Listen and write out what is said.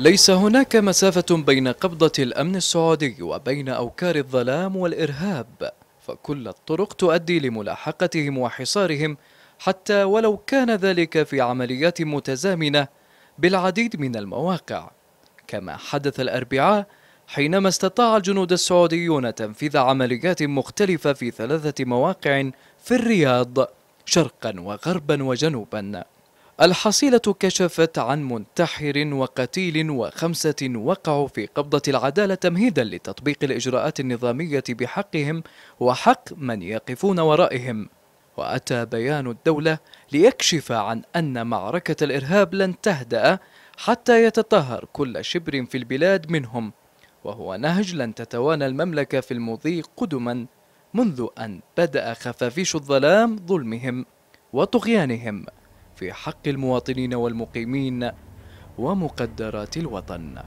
ليس هناك مسافة بين قبضة الأمن السعودي وبين أوكار الظلام والإرهاب فكل الطرق تؤدي لملاحقتهم وحصارهم حتى ولو كان ذلك في عمليات متزامنة بالعديد من المواقع كما حدث الأربعاء حينما استطاع الجنود السعوديون تنفيذ عمليات مختلفة في ثلاثة مواقع في الرياض شرقا وغربا وجنوبا الحصيلة كشفت عن منتحر وقتيل وخمسة وقعوا في قبضة العدالة تمهيدا لتطبيق الإجراءات النظامية بحقهم وحق من يقفون ورائهم وأتى بيان الدولة ليكشف عن أن معركة الإرهاب لن تهدأ حتى يتطهر كل شبر في البلاد منهم وهو نهج لن تتوانى المملكة في المضي قدما منذ أن بدأ خفافيش الظلام ظلمهم وطغيانهم في حق المواطنين والمقيمين ومقدرات الوطن